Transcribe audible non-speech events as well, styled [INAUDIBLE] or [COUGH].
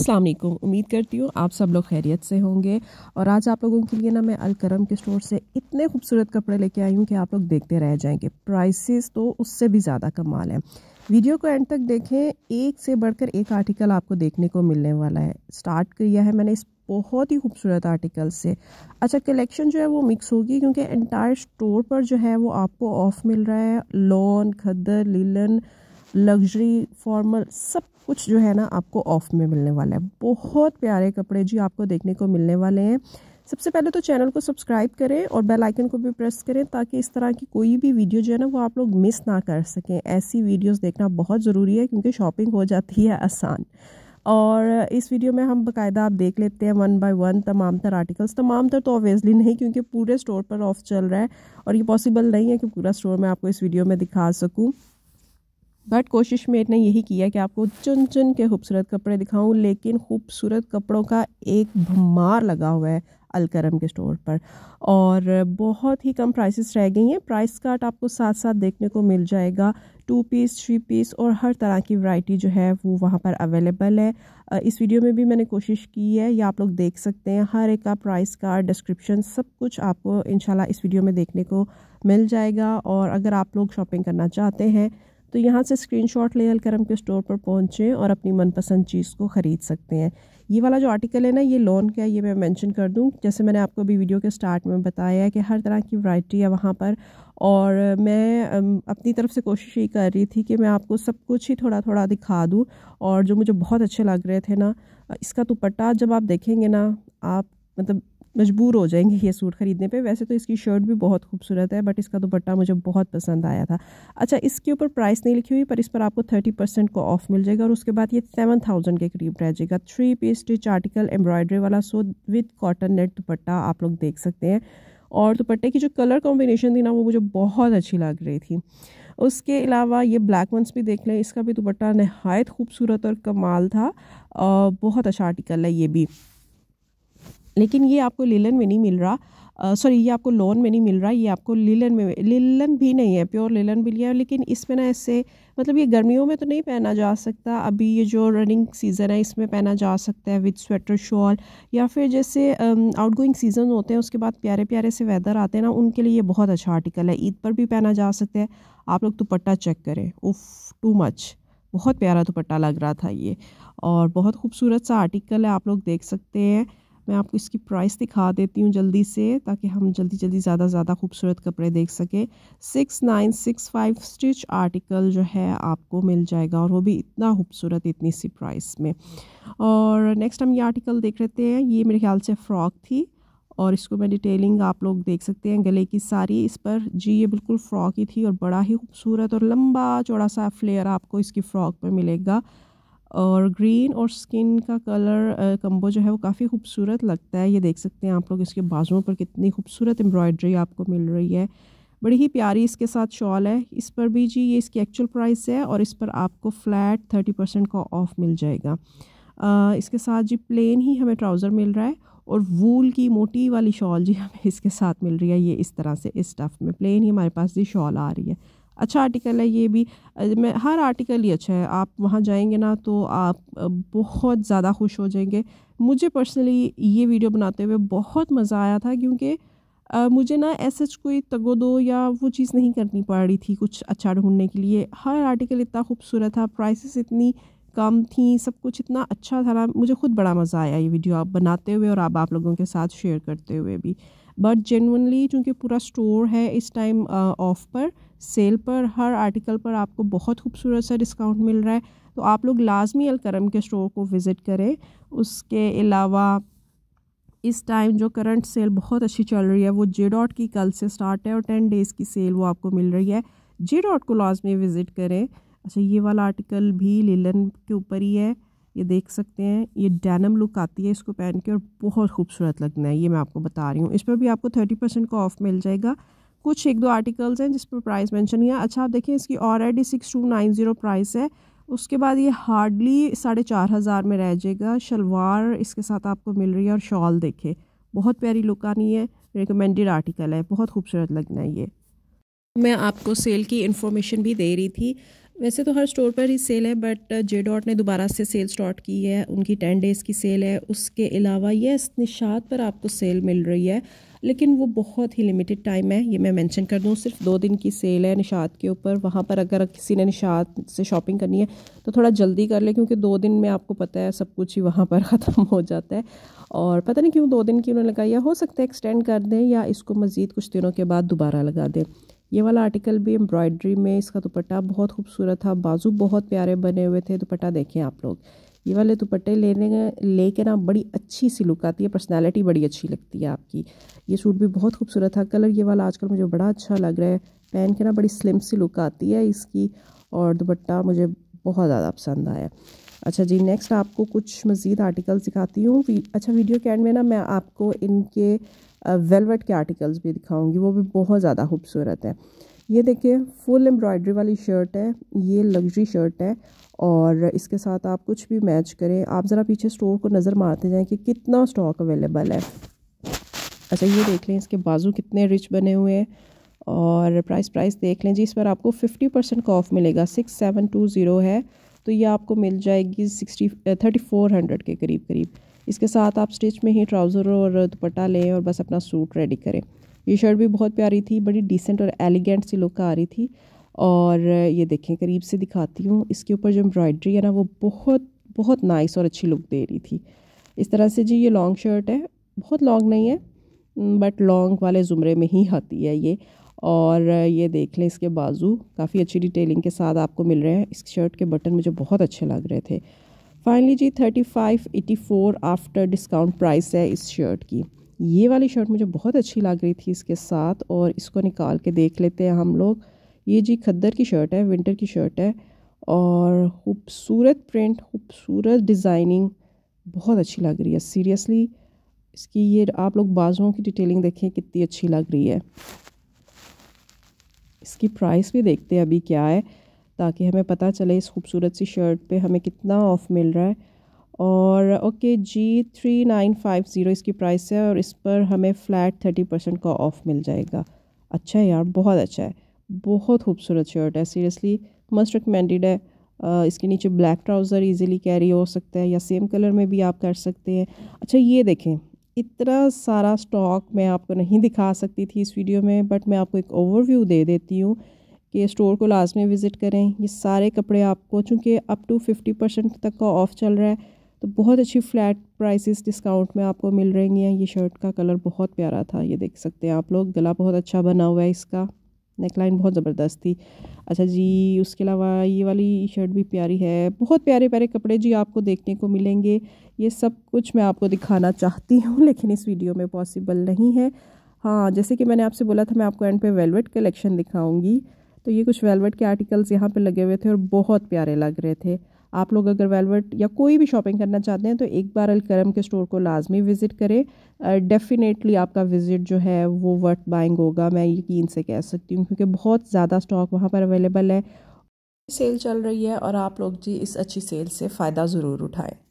अस्सलाम वालेकुम उम्मीद करती हूँ आप सब लोग खैरियत से होंगे और आज आप लोगों के लिए ना मैं अलकरम के स्टोर से इतने खूबसूरत कपड़े लेके आई हूँ कि आप लोग देखते रह जाएंगे प्राइसेस तो उससे भी ज़्यादा कमाल है वीडियो को एंड तक देखें एक से बढ़कर एक आर्टिकल आपको देखने को मिलने वाला है स्टार्ट किया है मैंने इस बहुत ही खूबसूरत आर्टिकल से अच्छा कलेक्शन जो है वो मिक्स होगी क्योंकि एंटायर स्टोर पर जो है वो आपको ऑफ मिल रहा है लॉन खद्दर लीलन लग्जरी फॉर्मल सब कुछ जो है ना आपको ऑफ में मिलने वाला है बहुत प्यारे कपड़े जी आपको देखने को मिलने वाले हैं सबसे पहले तो चैनल को सब्सक्राइब करें और बेल आइकन को भी प्रेस करें ताकि इस तरह की कोई भी वीडियो जो है ना वो आप लोग मिस ना कर सकें ऐसी वीडियोस देखना बहुत ज़रूरी है क्योंकि शॉपिंग हो जाती है आसान और इस वीडियो में हम बकायदा आप देख लेते हैं वन बाय वन तमाम तर आर्टिकल्स तमाम तर तो ऑब्वियसली नहीं क्योंकि पूरे स्टोर पर ऑफ चल रहा है और ये पॉसिबल नहीं है कि पूरा स्टोर मैं आपको इस वीडियो में दिखा सकूँ बट कोशिश मैंने यही किया कि आपको चुन चुन के खूबसूरत कपड़े दिखाऊं लेकिन खूबसूरत कपड़ों का एक भमार लगा हुआ है अलकरम के स्टोर पर और बहुत ही कम प्राइसेस रह गई हैं प्राइस कार्ड आपको साथ साथ देखने को मिल जाएगा टू पीस थ्री पीस और हर तरह की वैरायटी जो है वो वहाँ पर अवेलेबल है इस वीडियो में भी मैंने कोशिश की है या आप लोग देख सकते हैं हर एक का प्राइस कार्ड डिस्क्रिप्शन सब कुछ आपको इन इस वीडियो में देखने को मिल जाएगा और अगर आप लोग शॉपिंग करना चाहते हैं तो यहाँ से स्क्रीनशॉट ले कर हम के स्टोर पर पहुँचें और अपनी मनपसंद चीज़ को ख़रीद सकते हैं ये वाला जो आर्टिकल है ना ये लोन का है ये मैं मेंशन कर दूँ जैसे मैंने आपको अभी वीडियो के स्टार्ट में बताया है कि हर तरह की वैरायटी है वहाँ पर और मैं अपनी तरफ से कोशिश ये कर रही थी कि मैं आपको सब कुछ ही थोड़ा थोड़ा दिखा दूँ और जो मुझे बहुत अच्छे लग रहे थे ना इसका दुपट्टा जब आप देखेंगे ना आप मतलब मजबूर हो जाएंगे ये सूट ख़रीदने पे वैसे तो इसकी शर्ट भी बहुत खूबसूरत है बट इसका दुपट्टा मुझे बहुत पसंद आया था अच्छा इसके ऊपर प्राइस नहीं लिखी हुई पर इस पर आपको थर्टी परसेंट को ऑफ मिल जाएगा और उसके बाद ये सेवन थाउजेंड के करीब रह जाएगा three piece stitch article embroidery वाला so with cotton net dupatta आप लोग देख सकते हैं और दुपट्टे की जो कलर कॉम्बिनेशन थी ना वो मुझे बहुत अच्छी लग रही थी उसके अलावा ये ब्लैक वंस भी देख लें इसका भी दुपट्टा नहायत खूबसूरत और कमाल था बहुत अच्छा आर्टिकल है ये भी लेकिन ये आपको लिलन में नहीं मिल रहा सॉरी ये आपको लोन में नहीं मिल रहा ये आपको लिलन में लिलन भी नहीं है प्योर लिलन भी लिया है लेकिन इसमें ना ऐसे मतलब ये गर्मियों में तो नहीं पहना जा सकता अभी ये जो रनिंग सीज़न है इसमें पहना जा सकता है विद स्वेटर शॉल या फिर जैसे आउट गोइंग सीज़न होते हैं उसके बाद प्यारे प्यारे से वेदर आते हैं ना उनके लिए ये बहुत अच्छा आर्टिकल है ईद पर भी पहना जा सकता है आप लोग दुपट्टा चेक करें उफ टू मच बहुत प्यारा दुपट्टा लग रहा था ये और बहुत खूबसूरत सा आर्टिकल है आप लोग देख सकते हैं मैं आपको इसकी प्राइस दिखा देती हूँ जल्दी से ताकि हम जल्दी जल्दी ज़्यादा ज़्यादा खूबसूरत कपड़े देख सकें six nine six five stitch article जो है आपको मिल जाएगा और वो भी इतना खूबसूरत इतनी सी प्राइस में और नेक्स्ट हम ये आर्टिकल देख रहे हैं ये मेरे ख्याल से फ़्रॉक थी और इसको मैं डिटेलिंग आप लोग देख सकते हैं गले की सारी इस पर जी ये बिल्कुल फ्रॉक ही थी और बड़ा ही खूबसूरत और लंबा चौड़ा सा फ्लेयर आपको इसकी फ़्रॉक पर मिलेगा और ग्रीन और स्किन का कलर कम्बो जो है वो काफ़ी खूबसूरत लगता है ये देख सकते हैं आप लोग इसके बाजुओं पर कितनी खूबसूरत एम्ब्रॉयड्री आपको मिल रही है बड़ी ही प्यारी इसके साथ शॉल है इस पर भी जी ये इसकी एक्चुअल प्राइस है और इस पर आपको फ्लैट थर्टी परसेंट का ऑफ मिल जाएगा आ, इसके साथ जी प्लेन ही हमें ट्राउज़र मिल रहा है और वूल की मोटी वाली शॉल जी हमें इसके साथ मिल रही है ये इस तरह से इस स्टफ़ में प्लेन ही हमारे पास जी शॉल आ रही है अच्छा आर्टिकल है ये भी मैं हर आर्टिकल ही अच्छा है आप वहाँ जाएंगे ना तो आप बहुत ज़्यादा खुश हो जाएंगे मुझे पर्सनली ये वीडियो बनाते हुए बहुत मज़ा आया था क्योंकि मुझे ना ऐसे कोई तगो दो या वो चीज़ नहीं करनी पड़ रही थी कुछ अच्छा ढूंढने के लिए हर आर्टिकल इतना खूबसूरत था प्राइसेस इतनी कम थी सब कुछ इतना अच्छा था ना मुझे खुद बड़ा मज़ा आया ये वीडियो आप बनाते हुए और आप आप लोगों के साथ शेयर करते हुए भी बट जेनवनली चूँकि पूरा स्टोर है इस टाइम ऑफ पर सेल पर हर आर्टिकल पर आपको बहुत खूबसूरत सा डिस्काउंट मिल रहा है तो आप लोग लाजमी अलकरम के स्टोर को विज़िट करें उसके अलावा इस टाइम जो करंट सेल बहुत अच्छी चल रही है वो जे डॉट की कल से स्टार्ट है और टेन डेज़ की सेल वो आपको मिल रही है जे डॉट को लाजमी विज़िट करें अच्छा ये वाला आर्टिकल भी लेलन के ऊपर ही है ये देख सकते हैं ये डैनम लुक आती है इसको पहन के और बहुत खूबसूरत लगना है ये मैं आपको बता रही हूँ इस पर भी आपको थर्टी परसेंट का ऑफ़ मिल जाएगा कुछ एक दो आर्टिकल्स हैं जिस पर प्राइस मेंशन किया अच्छा आप देखें इसकी already six two nine zero price है उसके बाद ये हार्डली साढ़े चार हज़ार में रह जाएगा शलवार इसके साथ आपको मिल रही है और शॉल देखें बहुत प्यारी लुक आनी है रिकमेंडेड आर्टिकल है बहुत खूबसूरत लगना है ये मैं आपको सेल की इन्फॉर्मेशन भी दे रही थी वैसे तो हर स्टोर पर ही सेल है बट जे डॉट ने दोबारा से सेल स्टार्ट की है उनकी टेन डेज़ की सेल है उसके अलावा ये निशात पर आपको सेल मिल रही है लेकिन वो बहुत ही लिमिटेड टाइम है ये मैं मेंशन कर दूँ सिर्फ दो दिन की सेल है निशात के ऊपर वहाँ पर अगर किसी ने निशात से शॉपिंग करनी है तो थोड़ा जल्दी कर ले क्योंकि दो दिन में आपको पता है सब कुछ ही वहाँ पर [LAUGHS] ख़त्म हो जाता है और पता नहीं क्यों दो दिन की उन्होंने लगाया हो सकता है एक्सटेंड कर दें या इसको मज़ीद कुछ दिनों के बाद दोबारा लगा दें ये वाला आर्टिकल भी एम्ब्रॉयड्री में इसका दुपट्टा बहुत खूबसूरत था बाजू बहुत प्यारे बने हुए थे दुपट्टा देखें आप लोग ये वाले दुपट्टे लेने लेके ना बड़ी अच्छी सी लुक आती है पर्सनैलिटी बड़ी अच्छी लगती है आपकी ये सूट भी बहुत खूबसूरत था कलर ये वाला आजकल मुझे बड़ा अच्छा लग रहा है पहन के ना बड़ी स्लिम सी लुक आती है इसकी और दुपट्टा मुझे बहुत ज़्यादा पसंद आया अच्छा जी नेक्स्ट आपको कुछ मज़ीद आर्टिकल्स दिखाती हूँ अच्छा वीडियो के एंड में ना मैं आपको इनके वेलवेट के आर्टिकल्स भी दिखाऊंगी वो भी बहुत ज़्यादा खूबसूरत है ये देखिए फुल एम्ब्रॉयडरी वाली शर्ट है ये लग्जरी शर्ट है और इसके साथ आप कुछ भी मैच करें आप ज़रा पीछे स्टोर को नज़र मारते जाएं कि कितना स्टॉक अवेलेबल है अच्छा ये देख लें इसके बाजू कितने रिच बने हुए हैं और प्राइस प्राइस देख लें जी इस पर आपको फिफ्टी परसेंट का ऑफ मिलेगा सिक्स सेवन टू ज़ीरो है तो ये आपको मिल जाएगी सिक्सटी थर्टी फोर हंड्रेड के करीब करीब इसके साथ आप स्टिच में ही ट्राउज़र और दुपट्टा लें और बस अपना सूट रेडी करें ये शर्ट भी बहुत प्यारी थी बड़ी डिसेंट और एलिगेंट सी लुक आ रही थी और ये देखें करीब से दिखाती हूँ इसके ऊपर जो एम्ब्रॉयडरी है ना वो बहुत बहुत नाइस और अच्छी लुक दे रही थी इस तरह से जी ये लॉन्ग शर्ट है बहुत लॉन्ग नहीं है बट लॉन्ग वाले ज़ुमरे में ही आती है ये और ये देख लें इसके बाजू काफ़ी अच्छी डिटेलिंग के साथ आपको मिल रहे हैं इस शर्ट के बटन मुझे बहुत अच्छे लग रहे थे फाइनली जी thirty five eighty four after discount price है इस शर्ट की ये वाली शर्ट मुझे बहुत अच्छी लग रही थी इसके साथ और इसको निकाल के देख लेते हैं हम लोग ये जी खद्दर की शर्ट है विंटर की शर्ट है और खूबसूरत प्रिंट खूबसूरत डिज़ाइनिंग बहुत अच्छी लग रही है सीरियसली इसकी ये आप लोग बाजुओं की डिटेलिंग देखें कितनी अच्छी लग रही है इसकी प्राइस भी देखते हैं अभी क्या है ताकि हमें पता चले इस खूबसूरत सी शर्ट पे हमें कितना ऑफ़ मिल रहा है और ओके जी थ्री नाइन फाइव ज़ीरो इसकी प्राइस है और इस पर हमें फ़्लैट थर्टी परसेंट का ऑफ़ मिल जाएगा अच्छा है यार बहुत अच्छा है बहुत खूबसूरत शर्ट है सीरियसली मस्ट रिकमेंडेड है इसके नीचे ब्लैक ट्राउज़र इजीली कैरी हो सकता है या सेम कलर में भी आप कर सकते हैं अच्छा ये देखें इतना सारा स्टॉक मैं आपको नहीं [LAUGHS] दिखा सकती थी इस वीडियो में बट मैं आपको एक ओवरव्यू दे देती हूँ कि स्टोर को लाजमी विज़िट करें ये सारे कपड़े आपको चूँकि अप टू फिफ्टी परसेंट तक का ऑफ़ चल रहा है तो बहुत अच्छी फ्लैट प्राइसेस डिस्काउंट में आपको मिल रही हैं ये शर्ट का कलर बहुत प्यारा था ये देख सकते हैं आप लोग गला बहुत अच्छा बना हुआ है इसका नेकलाइन बहुत ज़बरदस्त थी अच्छा जी उसके अलावा ये वाली शर्ट भी प्यारी है बहुत प्यारे प्यारे कपड़े जी आपको देखने को मिलेंगे ये सब कुछ मैं आपको दिखाना चाहती हूँ [LAUGHS] लेकिन इस वीडियो में पॉसिबल नहीं है हाँ जैसे कि मैंने आपसे बोला था मैं आपको एंड पे वेलवेट कलेक्शन दिखाऊँगी तो ये कुछ वेलवेट के आर्टिकल्स यहाँ पे लगे हुए थे और बहुत प्यारे लग रहे थे आप लोग अगर वेलवेट या कोई भी शॉपिंग करना चाहते हैं तो एक बार अलकरम के स्टोर को लाजमी विज़िट करें डेफ़िनेटली आपका विज़िट जो है वो वर्थ बाइंग होगा मैं यकीन से कह सकती हूँ क्योंकि बहुत ज़्यादा स्टॉक वहाँ पर अवेलेबल है सेल चल रही है और आप लोग जी इस अच्छी सेल से फ़ायदा ज़रूर उठाएँ